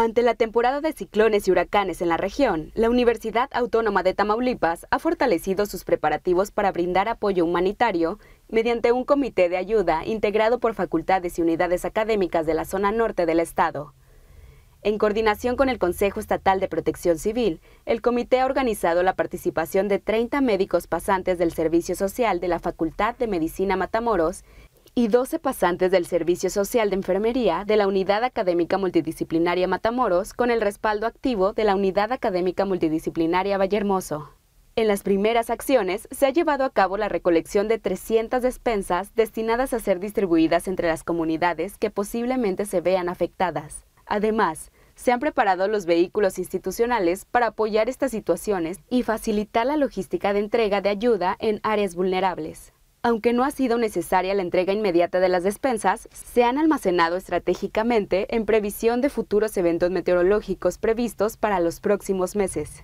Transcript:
Ante la temporada de ciclones y huracanes en la región, la Universidad Autónoma de Tamaulipas ha fortalecido sus preparativos para brindar apoyo humanitario mediante un comité de ayuda integrado por facultades y unidades académicas de la zona norte del estado. En coordinación con el Consejo Estatal de Protección Civil, el comité ha organizado la participación de 30 médicos pasantes del Servicio Social de la Facultad de Medicina Matamoros y 12 pasantes del Servicio Social de Enfermería de la Unidad Académica Multidisciplinaria Matamoros con el respaldo activo de la Unidad Académica Multidisciplinaria Vallehermoso. En las primeras acciones se ha llevado a cabo la recolección de 300 despensas destinadas a ser distribuidas entre las comunidades que posiblemente se vean afectadas. Además, se han preparado los vehículos institucionales para apoyar estas situaciones y facilitar la logística de entrega de ayuda en áreas vulnerables. Aunque no ha sido necesaria la entrega inmediata de las despensas, se han almacenado estratégicamente en previsión de futuros eventos meteorológicos previstos para los próximos meses.